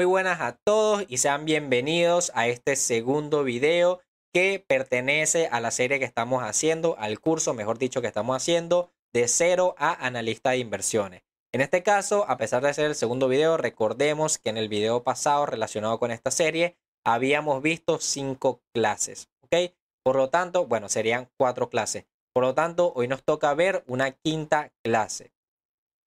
Muy buenas a todos y sean bienvenidos a este segundo video que pertenece a la serie que estamos haciendo, al curso, mejor dicho, que estamos haciendo de cero a analista de inversiones. En este caso, a pesar de ser el segundo video, recordemos que en el video pasado relacionado con esta serie habíamos visto cinco clases, ¿ok? Por lo tanto, bueno, serían cuatro clases. Por lo tanto, hoy nos toca ver una quinta clase.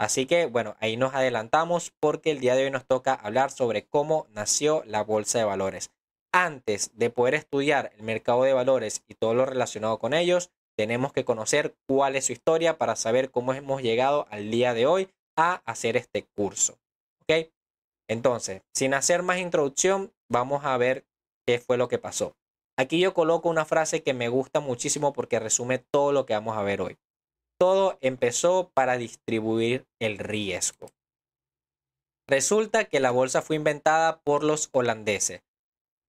Así que bueno, ahí nos adelantamos porque el día de hoy nos toca hablar sobre cómo nació la bolsa de valores. Antes de poder estudiar el mercado de valores y todo lo relacionado con ellos, tenemos que conocer cuál es su historia para saber cómo hemos llegado al día de hoy a hacer este curso. Entonces, sin hacer más introducción, vamos a ver qué fue lo que pasó. Aquí yo coloco una frase que me gusta muchísimo porque resume todo lo que vamos a ver hoy todo empezó para distribuir el riesgo. Resulta que la bolsa fue inventada por los holandeses.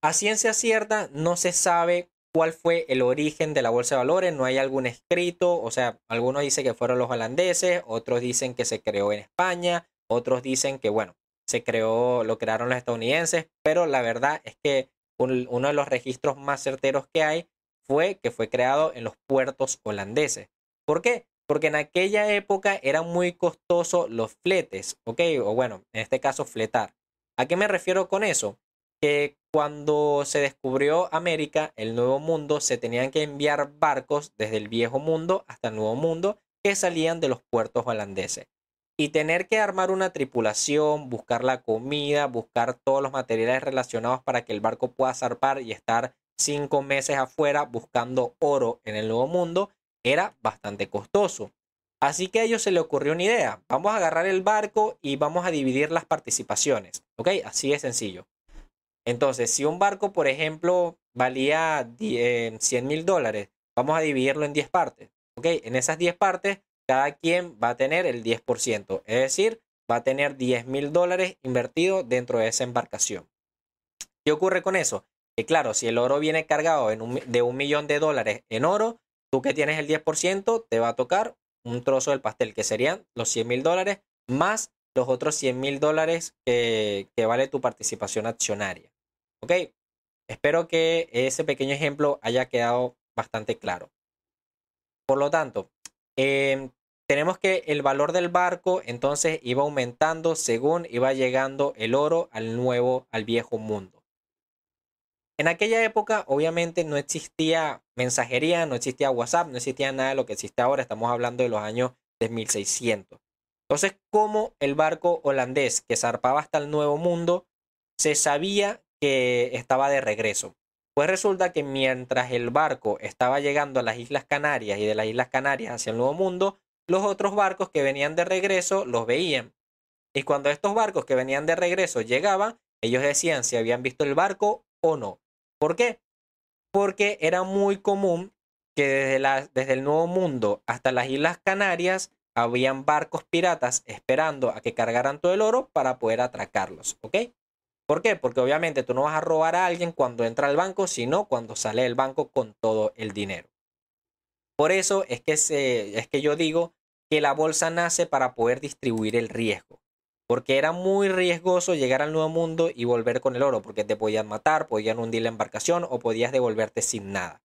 A ciencia cierta no se sabe cuál fue el origen de la bolsa de valores, no hay algún escrito, o sea, algunos dicen que fueron los holandeses, otros dicen que se creó en España, otros dicen que, bueno, se creó, lo crearon los estadounidenses, pero la verdad es que uno de los registros más certeros que hay fue que fue creado en los puertos holandeses. ¿Por qué? porque en aquella época eran muy costosos los fletes, ¿ok? O bueno, en este caso fletar. ¿A qué me refiero con eso? Que cuando se descubrió América, el Nuevo Mundo, se tenían que enviar barcos desde el Viejo Mundo hasta el Nuevo Mundo que salían de los puertos holandeses. Y tener que armar una tripulación, buscar la comida, buscar todos los materiales relacionados para que el barco pueda zarpar y estar cinco meses afuera buscando oro en el Nuevo Mundo, era bastante costoso. Así que a ellos se le ocurrió una idea. Vamos a agarrar el barco y vamos a dividir las participaciones. ¿Ok? Así de sencillo. Entonces, si un barco, por ejemplo, valía 100 eh, mil dólares, vamos a dividirlo en 10 partes. ¿Ok? En esas 10 partes, cada quien va a tener el 10%. Es decir, va a tener 10 mil dólares invertido dentro de esa embarcación. ¿Qué ocurre con eso? Que claro, si el oro viene cargado de un millón de dólares en oro, Tú que tienes el 10%, te va a tocar un trozo del pastel, que serían los 100 mil dólares más los otros 100 mil dólares que, vale tu participación accionaria. ¿Ok? Espero que ese pequeño ejemplo haya quedado bastante claro. Por lo tanto, em, tenemos que el valor del barco entonces iba aumentando según iba llegando el oro al nuevo, al viejo mundo. En aquella época, obviamente, no existía mensajería, no existía WhatsApp, no existía nada de lo que existe ahora. Estamos hablando de los años de 1600. Entonces, cómo el barco holandés que zarpaba hasta el Nuevo Mundo, se sabía que estaba de regreso. Pues resulta que mientras el barco estaba llegando a las Islas Canarias y de las Islas Canarias hacia el Nuevo Mundo, los otros barcos que venían de regreso los veían. Y cuando estos barcos que venían de regreso llegaban, ellos decían si habían visto el barco o no. ¿Por qué? Porque era muy común que desde, el Nuevo Mundo hasta las Islas Canarias habían barcos piratas esperando a que cargaran todo el oro para poder atracarlos, ¿ok? ¿Por qué? Porque obviamente tú no vas a robar a alguien cuando entra al banco, sino cuando sale del banco con todo el dinero. Por eso es que yo digo que la bolsa nace para poder distribuir el riesgo porque era muy riesgoso llegar al nuevo mundo y volver con el oro, porque te podían matar, podían hundir la embarcación o podías devolverte sin nada.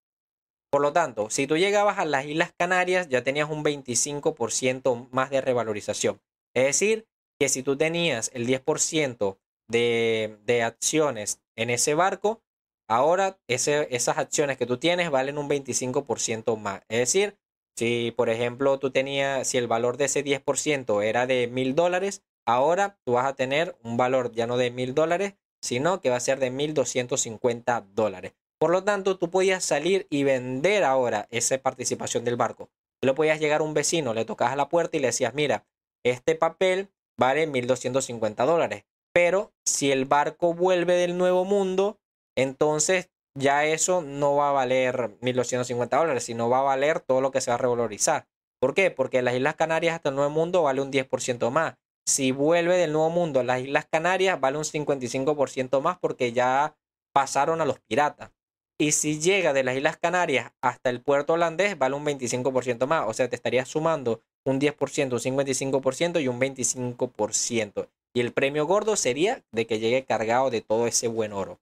Por lo tanto, si tú llegabas a las Islas Canarias ya tenías un 25% más de revalorización. Es decir, que si tú tenías el 10% de, de, acciones en ese barco, ahora esas acciones que tú tienes valen un 25% más. Es decir, si por ejemplo tú tenías, si el valor de ese 10% era de mil dólares, Ahora tú vas a tener un valor ya no de mil dólares, sino que va a ser de 1.250 dólares. Por lo tanto, tú podías salir y vender ahora esa participación del barco. Tú le podías llegar a un vecino, le tocabas a la puerta y le decías, mira, este papel vale 1.250 dólares. Pero si el barco vuelve del nuevo mundo, entonces ya eso no va a valer 1.250 dólares, sino va a valer todo lo que se va a revalorizar. ¿Por qué? Porque las Islas Canarias hasta el Nuevo Mundo vale un 10% más. Si vuelve del Nuevo Mundo a las Islas Canarias, vale un 55% más porque ya pasaron a los piratas. Y si llega de las Islas Canarias hasta el puerto holandés, vale un 25% más. O sea, te estarías sumando un 10%, un 55% y un 25%. Y el premio gordo sería de que llegue cargado de todo ese buen oro.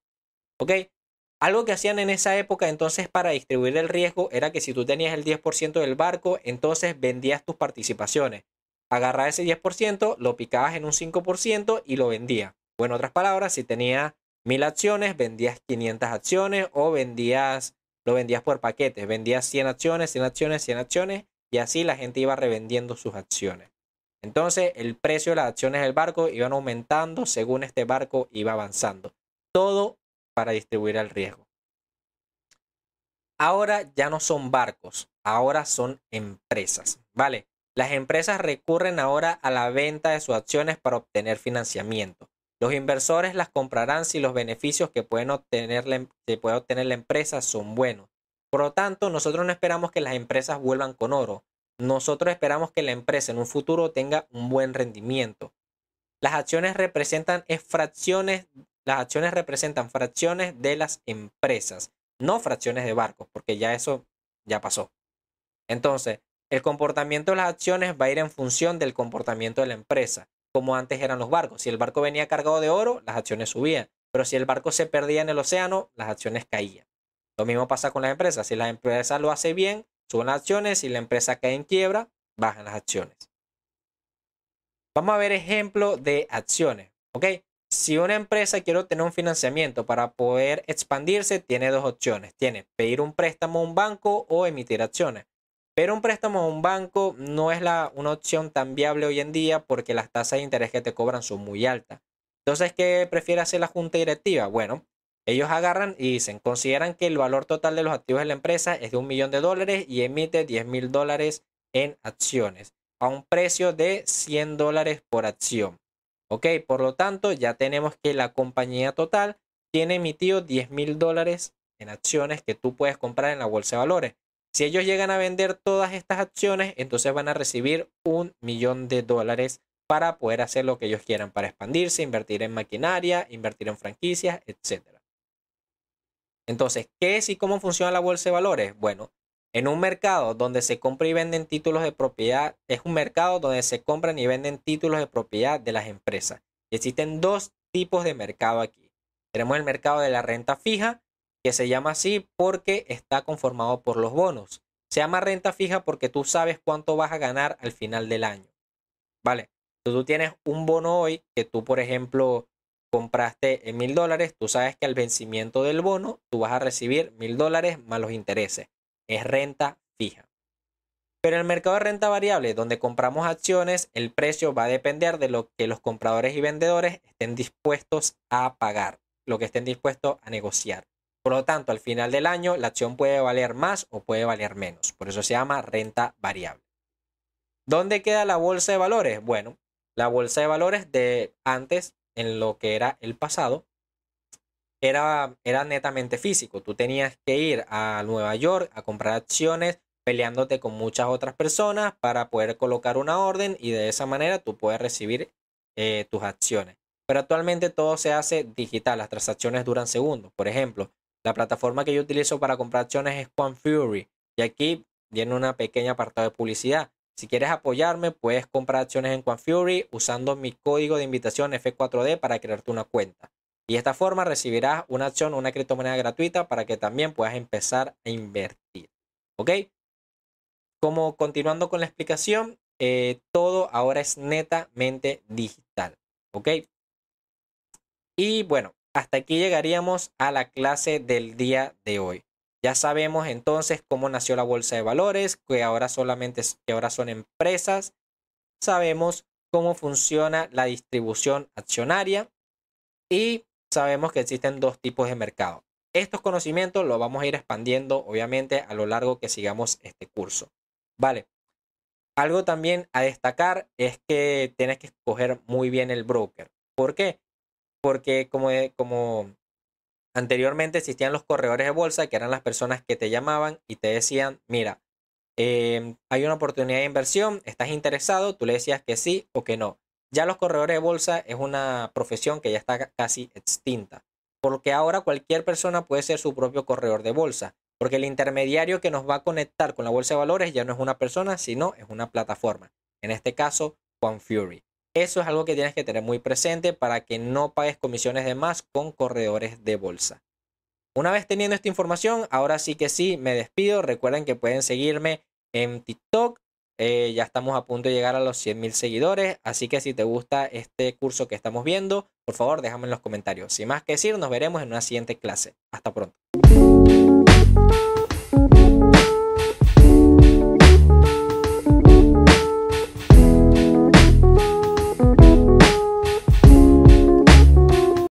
¿Ok? Algo que hacían en esa época entonces para distribuir el riesgo era que si tú tenías el 10% del barco, entonces vendías tus participaciones agarraba ese 10%, lo picabas en un 5% y lo vendía. O en otras palabras, si tenías 1000 acciones, vendías 500 acciones o vendías, lo vendías por paquetes, vendías 100 acciones, 100 acciones, 100 acciones y así la gente iba revendiendo sus acciones. Entonces el precio de las acciones del barco iban aumentando según este barco iba avanzando. Todo para distribuir el riesgo. Ahora ya no son barcos, ahora son empresas, ¿vale? Las empresas recurren ahora a la venta de sus acciones para obtener financiamiento. Los inversores las comprarán si los beneficios que, pueden obtener la, em, puede obtener la empresa son buenos. Por lo tanto, nosotros no esperamos que las empresas vuelvan con oro. Nosotros esperamos que la empresa en un futuro tenga un buen rendimiento. Las acciones representan fracciones, las acciones representan fracciones de las empresas, no fracciones de barcos, porque ya eso ya pasó. Entonces, el comportamiento de las acciones va a ir en función del comportamiento de la empresa, como antes eran los barcos. Si el barco venía cargado de oro, las acciones subían, pero si el barco se perdía en el océano, las acciones caían. Lo mismo pasa con las empresas. Si la empresa lo hace bien, suben las acciones. Si la empresa cae en quiebra, bajan las acciones. Vamos a ver ejemplo de acciones. ¿ok? Si una empresa quiere obtener un financiamiento para poder expandirse, tiene dos opciones. Tiene pedir un préstamo a un banco o emitir acciones. Pero un préstamo a un banco no es una opción tan viable hoy en día porque las tasas de interés que te cobran son muy altas. Entonces, ¿qué prefiere hacer la junta directiva? Bueno, ellos agarran y dicen, consideran que el valor total de los activos de la empresa es de un millón de dólares y emite 10 mil dólares en acciones a un precio de 100 dólares por acción. Ok, por lo tanto, ya tenemos que la compañía total tiene emitido 10 mil dólares en acciones que tú puedes comprar en la bolsa de valores. Si ellos llegan a vender todas estas acciones, entonces van a recibir un millón de dólares para poder hacer lo que ellos quieran, para expandirse, invertir en maquinaria, invertir en franquicias, etc. Entonces, ¿qué es y cómo funciona la bolsa de valores? Bueno, en un mercado donde se compra y venden títulos de propiedad, es un mercado donde se compran y venden títulos de propiedad de las empresas. existen dos tipos de mercado aquí. Tenemos el mercado de la renta fija, que se llama así porque está conformado por los bonos. Se llama renta fija porque tú sabes cuánto vas a ganar al final del año. ¿Vale? Si tú tienes un bono hoy que tú, por ejemplo, compraste en mil dólares, tú sabes que al vencimiento del bono tú vas a recibir mil dólares más los intereses. Es renta fija. Pero en el mercado de renta variable, donde compramos acciones, el precio va a depender de lo que los compradores y vendedores estén dispuestos a pagar, lo que estén dispuestos a negociar. Por lo tanto, al final del año, la acción puede valer más o puede valer menos. Por eso se llama renta variable. ¿Dónde queda la bolsa de valores? Bueno, la bolsa de valores de antes, en lo que era el pasado, era, era netamente físico. Tú tenías que ir a Nueva York a comprar acciones peleándote con muchas otras personas para poder colocar una orden y de esa manera tú puedes recibir eh, tus acciones. Pero actualmente todo se hace digital, las transacciones duran segundos. Por ejemplo, la plataforma que yo utilizo para comprar acciones es CoinFury. y aquí viene una pequeña apartado de publicidad. Si quieres apoyarme, puedes comprar acciones en Juan usando mi código de invitación F4D para crearte una cuenta. Y de esta forma recibirás una acción, una criptomoneda gratuita para que también puedas empezar a invertir. ¿Ok? Como continuando con la explicación, eh, todo ahora es netamente digital. ¿Ok? Y bueno, hasta aquí llegaríamos a la clase del día de hoy. Ya sabemos entonces cómo nació la bolsa de valores, que ahora solamente son empresas. Sabemos cómo funciona la distribución accionaria y sabemos que existen dos tipos de mercado. Estos conocimientos los vamos a ir expandiendo obviamente a lo largo que sigamos este curso. Vale. Algo también a destacar es que tienes que escoger muy bien el broker. ¿Por qué? porque como, como anteriormente existían los corredores de bolsa, que eran las personas que te llamaban y te decían, mira, em, hay una oportunidad de inversión, estás interesado, tú le decías que sí o que no. Ya los corredores de bolsa es una profesión que ya está casi extinta, porque ahora cualquier persona puede ser su propio corredor de bolsa, porque el intermediario que nos va a conectar con la bolsa de valores ya no es una persona, sino es una plataforma. En este caso, Juan Fury. Eso es algo que tienes que tener muy presente para que no pagues comisiones de más con corredores de bolsa. Una vez teniendo esta información, ahora sí que sí, me despido. Recuerden que pueden seguirme en TikTok. Eh, ya estamos a punto de llegar a los 100.000 seguidores. Así que si te gusta este curso que estamos viendo, por favor déjame en los comentarios. Sin más que decir, nos veremos en una siguiente clase. Hasta pronto.